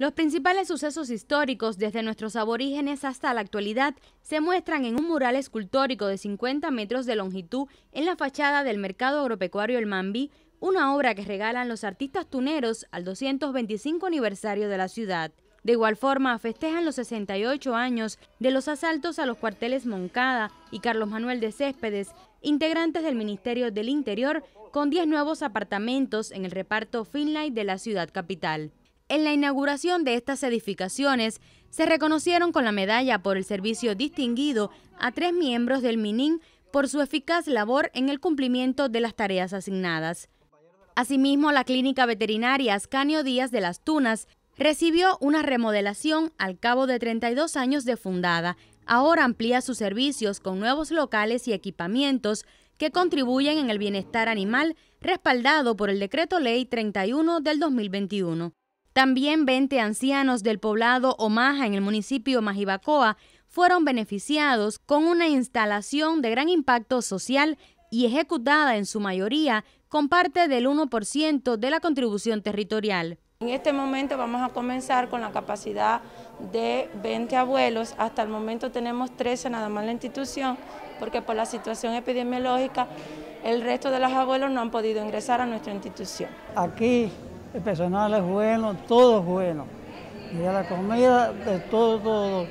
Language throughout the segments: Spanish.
Los principales sucesos históricos, desde nuestros aborígenes hasta la actualidad, se muestran en un mural escultórico de 50 metros de longitud en la fachada del mercado agropecuario El Mambi, una obra que regalan los artistas tuneros al 225 aniversario de la ciudad. De igual forma, festejan los 68 años de los asaltos a los cuarteles Moncada y Carlos Manuel de Céspedes, integrantes del Ministerio del Interior, con 10 nuevos apartamentos en el reparto Finlay de la ciudad capital. En la inauguración de estas edificaciones se reconocieron con la medalla por el servicio distinguido a tres miembros del MININ por su eficaz labor en el cumplimiento de las tareas asignadas. Asimismo, la clínica veterinaria Ascanio Díaz de las Tunas recibió una remodelación al cabo de 32 años de fundada. Ahora amplía sus servicios con nuevos locales y equipamientos que contribuyen en el bienestar animal, respaldado por el Decreto Ley 31 del 2021. También 20 ancianos del poblado OMAJA en el municipio Majibacoa fueron beneficiados con una instalación de gran impacto social y ejecutada en su mayoría con parte del 1% de la contribución territorial. En este momento vamos a comenzar con la capacidad de 20 abuelos, hasta el momento tenemos 13 nada más la institución, porque por la situación epidemiológica el resto de los abuelos no han podido ingresar a nuestra institución. Aquí el personal es bueno, todo es bueno. a la comida, de todo, todo.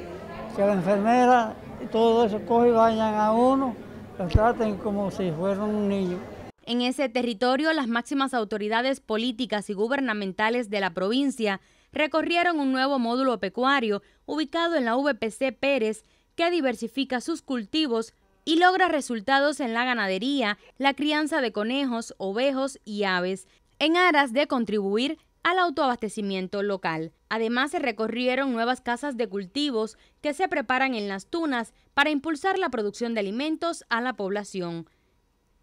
Que la enfermera, y todo eso coge y vayan a uno, lo traten como si fuera un niño. En ese territorio, las máximas autoridades políticas y gubernamentales de la provincia recorrieron un nuevo módulo pecuario ubicado en la VPC Pérez que diversifica sus cultivos y logra resultados en la ganadería, la crianza de conejos, ovejos y aves, en aras de contribuir al autoabastecimiento local. Además, se recorrieron nuevas casas de cultivos que se preparan en las tunas para impulsar la producción de alimentos a la población.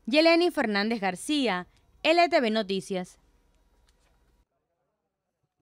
Yeleni Fernández García, LTV Noticias.